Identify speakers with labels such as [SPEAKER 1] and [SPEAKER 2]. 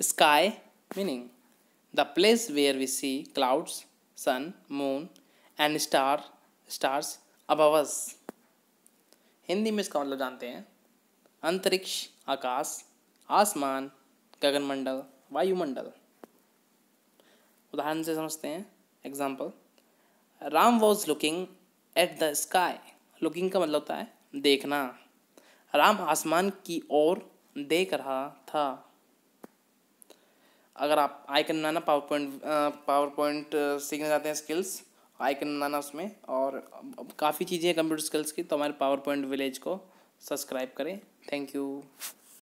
[SPEAKER 1] Sky meaning the place where we see clouds, sun, moon and star stars above us. Hindi में इसका मतलब जानते हैं अंतरिक्ष आकाश आसमान गगनमंडल वायुमंडल उदाहरण से समझते हैं example Ram was looking at the sky looking का मतलब होता है देखना राम आसमान की ओर देख रहा था अगर आप आइकन बनाना पावर पॉइंट पावर पॉइंट सीखना चाहते हैं स्किल्स आइकन बनाना उसमें और काफ़ी चीज़ें हैं कंप्यूटर स्किल्स की तो हमारे पावर पॉइंट विलेज को सब्सक्राइब करें थैंक यू